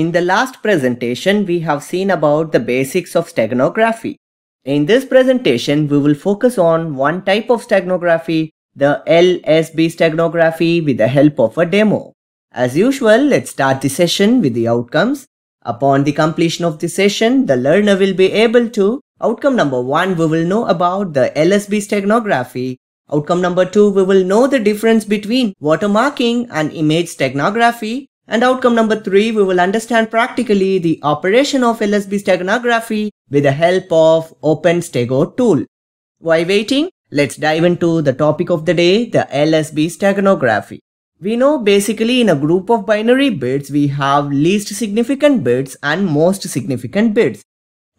In the last presentation, we have seen about the basics of steganography. In this presentation, we will focus on one type of steganography, the LSB steganography with the help of a demo. As usual, let's start the session with the outcomes. Upon the completion of the session, the learner will be able to Outcome number 1, we will know about the LSB steganography. Outcome number 2, we will know the difference between watermarking and image steganography. And outcome number three, we will understand practically the operation of LSB steganography with the help of OpenStego tool. Why waiting? Let's dive into the topic of the day, the LSB steganography. We know basically in a group of binary bits, we have least significant bits and most significant bits.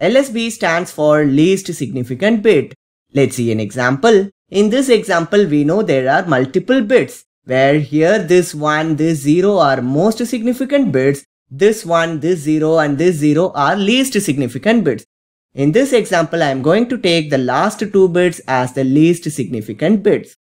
LSB stands for least significant bit. Let's see an example. In this example, we know there are multiple bits where here this 1, this 0 are most significant bits, this 1, this 0 and this 0 are least significant bits. In this example, I am going to take the last two bits as the least significant bits.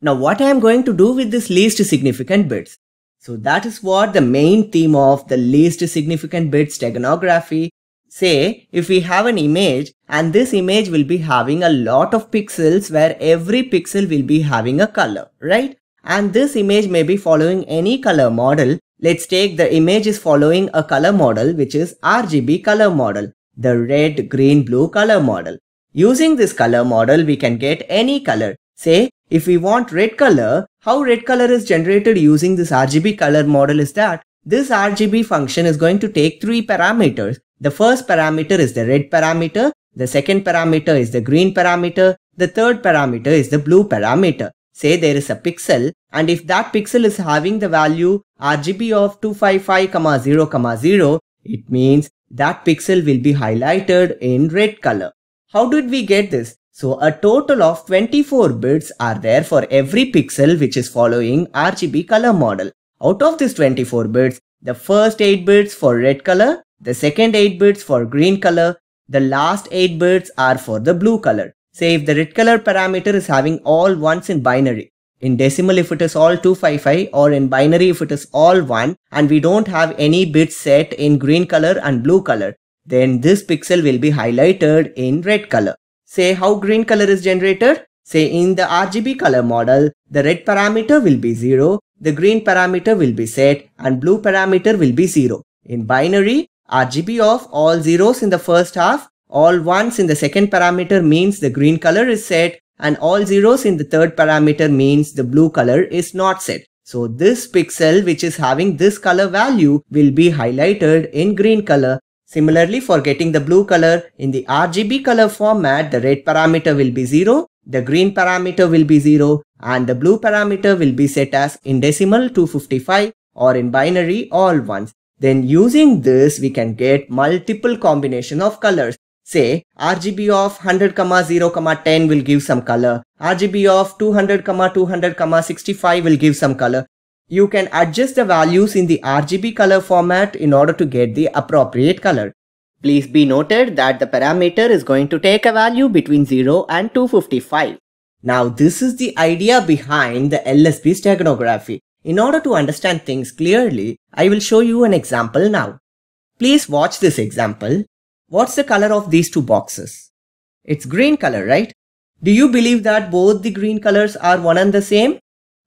Now what I am going to do with this least significant bits? So that is what the main theme of the least significant bits steganography. Say, if we have an image and this image will be having a lot of pixels where every pixel will be having a color, right? and this image may be following any color model. Let's take the image is following a color model which is RGB color model, the red, green, blue color model. Using this color model, we can get any color. Say, if we want red color, how red color is generated using this RGB color model is that this RGB function is going to take three parameters. The first parameter is the red parameter, the second parameter is the green parameter, the third parameter is the blue parameter. Say there is a pixel and if that pixel is having the value RGB of 255,0,0, it means that pixel will be highlighted in red color. How did we get this? So a total of 24 bits are there for every pixel which is following RGB color model. Out of these 24 bits, the first 8 bits for red color, the second 8 bits for green color, the last 8 bits are for the blue color. Say if the red color parameter is having all ones in binary. In decimal if it is all 255 or in binary if it is all 1 and we don't have any bits set in green color and blue color, then this pixel will be highlighted in red color. Say how green color is generated? Say in the RGB color model, the red parameter will be 0, the green parameter will be set and blue parameter will be 0. In binary, RGB of all zeros in the first half all ones in the second parameter means the green color is set and all zeros in the third parameter means the blue color is not set. So this pixel which is having this color value will be highlighted in green color. Similarly for getting the blue color in the RGB color format the red parameter will be 0, the green parameter will be 0 and the blue parameter will be set as in decimal 255 or in binary all ones. Then using this we can get multiple combination of colors. Say RGB of 100, 0, 10 will give some color. RGB of 200, 200, 65 will give some color. You can adjust the values in the RGB color format in order to get the appropriate color. Please be noted that the parameter is going to take a value between 0 and 255. Now this is the idea behind the LSB steganography. In order to understand things clearly, I will show you an example now. Please watch this example. What's the color of these two boxes? It's green color, right? Do you believe that both the green colors are one and the same?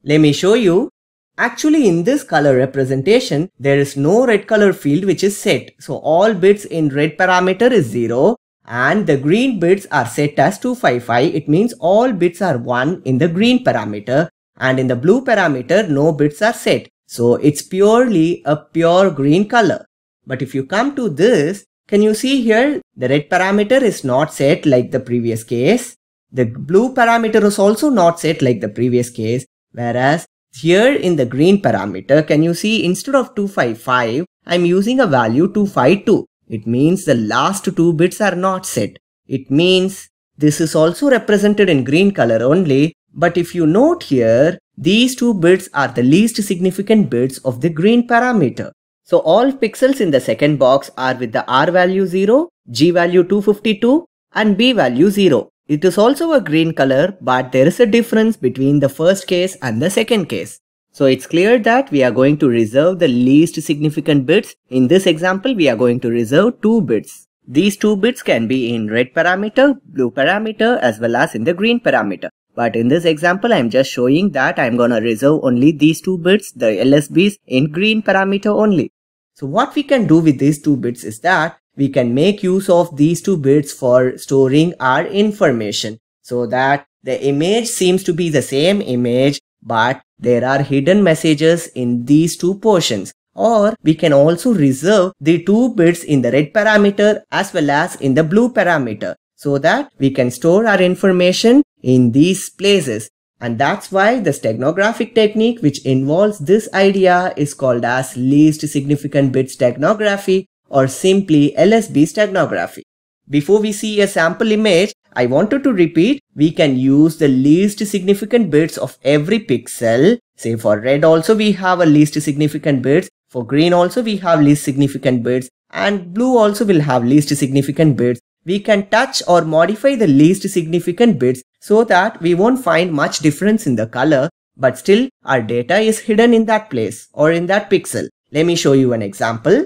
Let me show you. Actually, in this color representation, there is no red color field which is set. So all bits in red parameter is 0 and the green bits are set as 255. It means all bits are 1 in the green parameter and in the blue parameter, no bits are set. So it's purely a pure green color. But if you come to this, can you see here? The red parameter is not set like the previous case. The blue parameter is also not set like the previous case. Whereas here in the green parameter, can you see instead of 255, I'm using a value 252. It means the last two bits are not set. It means this is also represented in green color only. But if you note here, these two bits are the least significant bits of the green parameter. So all pixels in the second box are with the R value 0, G value 252 and B value 0. It is also a green color but there is a difference between the first case and the second case. So it's clear that we are going to reserve the least significant bits. In this example we are going to reserve 2 bits. These 2 bits can be in red parameter, blue parameter as well as in the green parameter. But in this example, I'm just showing that I'm gonna reserve only these two bits, the LSBs, in green parameter only. So what we can do with these two bits is that we can make use of these two bits for storing our information so that the image seems to be the same image but there are hidden messages in these two portions or we can also reserve the two bits in the red parameter as well as in the blue parameter so that we can store our information in these places and that's why the steganographic technique, which involves this idea, is called as least significant bit steganography or simply LSB steganography. Before we see a sample image, I wanted to repeat, we can use the least significant bits of every pixel. Say for red also we have a least significant bits, for green also we have least significant bits, and blue also will have least significant bits. We can touch or modify the least significant bits so that we won't find much difference in the color, but still our data is hidden in that place or in that pixel. Let me show you an example.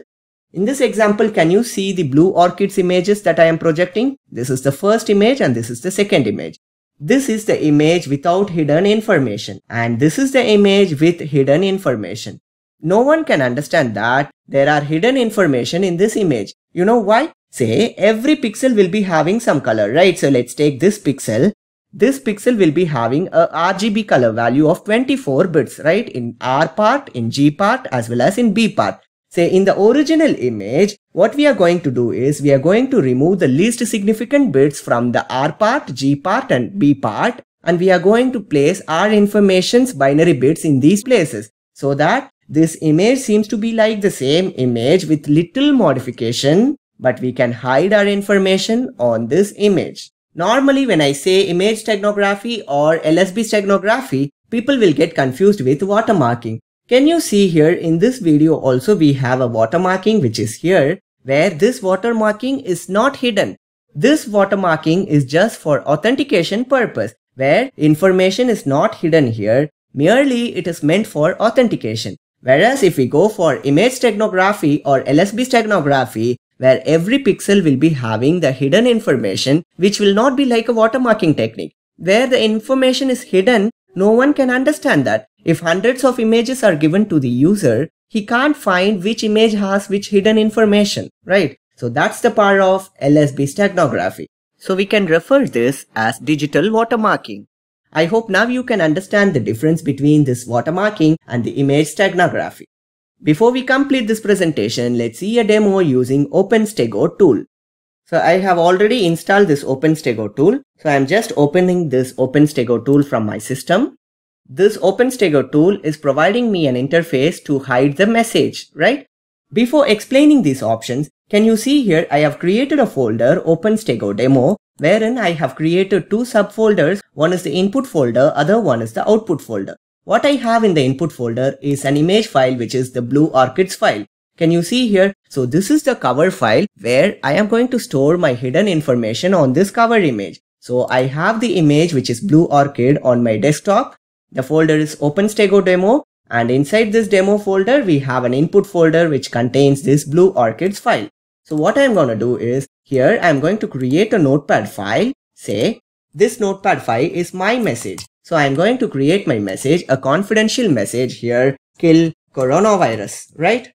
In this example, can you see the blue orchids images that I am projecting? This is the first image and this is the second image. This is the image without hidden information and this is the image with hidden information. No one can understand that there are hidden information in this image. You know why? Say every pixel will be having some color, right? So let's take this pixel this pixel will be having a RGB color value of 24 bits, right? In R part, in G part, as well as in B part. Say in the original image, what we are going to do is we are going to remove the least significant bits from the R part, G part and B part and we are going to place our information's binary bits in these places so that this image seems to be like the same image with little modification but we can hide our information on this image. Normally when I say image steganography or LSB steganography, people will get confused with watermarking. Can you see here in this video also we have a watermarking which is here where this watermarking is not hidden. This watermarking is just for authentication purpose where information is not hidden here, merely it is meant for authentication. Whereas if we go for image steganography or LSB steganography, where every pixel will be having the hidden information which will not be like a watermarking technique. Where the information is hidden, no one can understand that. If hundreds of images are given to the user, he can't find which image has which hidden information, right? So that's the power of LSB steganography. So we can refer this as digital watermarking. I hope now you can understand the difference between this watermarking and the image steganography. Before we complete this presentation, let's see a demo using OpenStego tool. So I have already installed this OpenStego tool. So I'm just opening this OpenStego tool from my system. This OpenStego tool is providing me an interface to hide the message, right? Before explaining these options, can you see here I have created a folder OpenStego demo wherein I have created two subfolders. One is the input folder, other one is the output folder. What I have in the input folder is an image file which is the blue orchids file. Can you see here? So this is the cover file where I am going to store my hidden information on this cover image. So I have the image which is blue orchid on my desktop. The folder is stego demo and inside this demo folder we have an input folder which contains this blue orchids file. So what I'm going to do is here I'm going to create a notepad file say this notepad file is my message so I'm going to create my message, a confidential message here, kill coronavirus, right?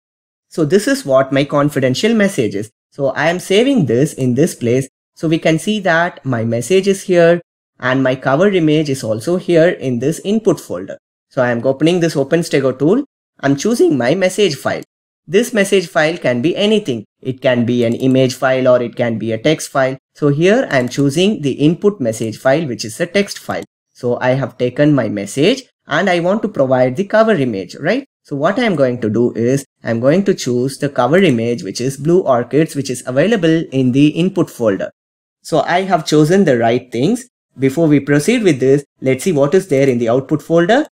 So this is what my confidential message is. So I am saving this in this place. So we can see that my message is here and my cover image is also here in this input folder. So I am opening this OpenStego tool. I'm choosing my message file. This message file can be anything. It can be an image file or it can be a text file. So here I'm choosing the input message file, which is a text file. So I have taken my message and I want to provide the cover image, right? So what I'm going to do is I'm going to choose the cover image, which is blue orchids, which is available in the input folder. So I have chosen the right things. Before we proceed with this, let's see what is there in the output folder.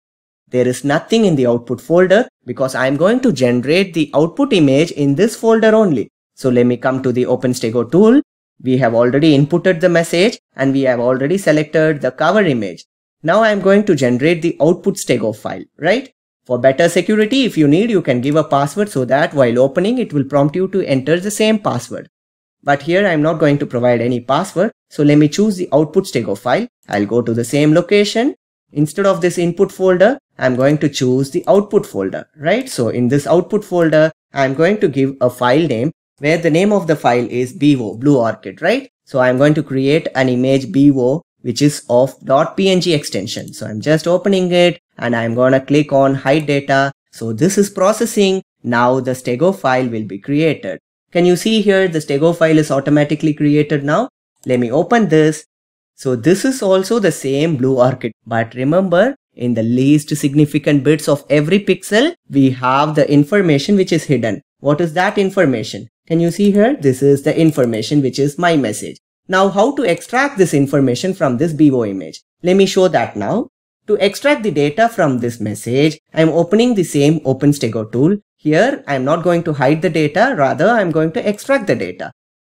There is nothing in the output folder because I'm going to generate the output image in this folder only. So let me come to the OpenStego tool. We have already inputted the message and we have already selected the cover image. Now I'm going to generate the output stego file, right? For better security, if you need, you can give a password so that while opening, it will prompt you to enter the same password. But here I'm not going to provide any password, so let me choose the output stego file. I'll go to the same location. Instead of this input folder, I'm going to choose the output folder, right? So in this output folder, I'm going to give a file name where the name of the file is BO, Blue Orchid, right? So I'm going to create an image BO which is of .png extension. So I'm just opening it and I'm gonna click on hide data. So this is processing. Now the stego file will be created. Can you see here the stego file is automatically created now? Let me open this. So this is also the same blue orchid. But remember in the least significant bits of every pixel, we have the information which is hidden. What is that information? Can you see here? This is the information which is my message. Now how to extract this information from this BWO image? Let me show that now. To extract the data from this message, I'm opening the same OpenStego tool. Here, I'm not going to hide the data, rather I'm going to extract the data.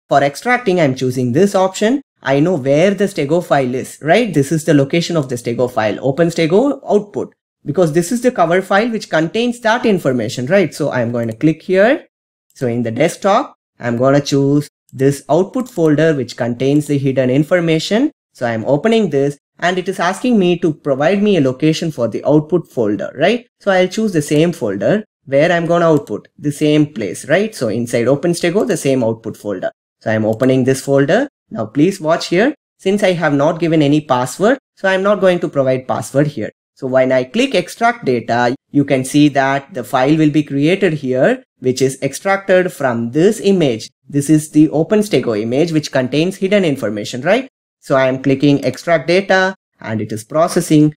For extracting, I'm choosing this option. I know where the Stego file is, right? This is the location of the Stego file, OpenStego output, because this is the cover file which contains that information, right? So I'm going to click here. So in the desktop, I'm going to choose this output folder which contains the hidden information. So I'm opening this and it is asking me to provide me a location for the output folder, right? So I'll choose the same folder where I'm going to output the same place, right? So inside OpenStago, the same output folder. So I'm opening this folder. Now please watch here. Since I have not given any password, so I'm not going to provide password here. So when I click extract data, you can see that the file will be created here, which is extracted from this image. This is the OpenStego image which contains hidden information, right? So I am clicking extract data and it is processing.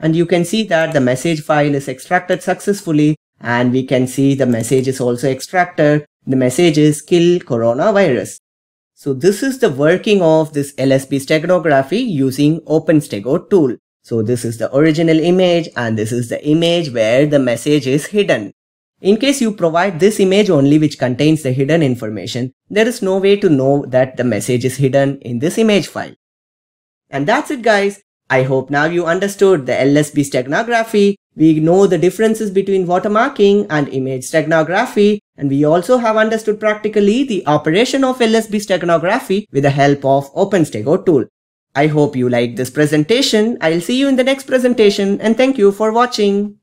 And you can see that the message file is extracted successfully and we can see the message is also extracted. The message is kill coronavirus. So this is the working of this LSB steganography using OpenStego tool. So this is the original image and this is the image where the message is hidden. In case you provide this image only which contains the hidden information, there is no way to know that the message is hidden in this image file. And that's it guys. I hope now you understood the LSB steganography. We know the differences between watermarking and image steganography and we also have understood practically the operation of LSB steganography with the help of OpenStego tool. I hope you like this presentation. I'll see you in the next presentation and thank you for watching.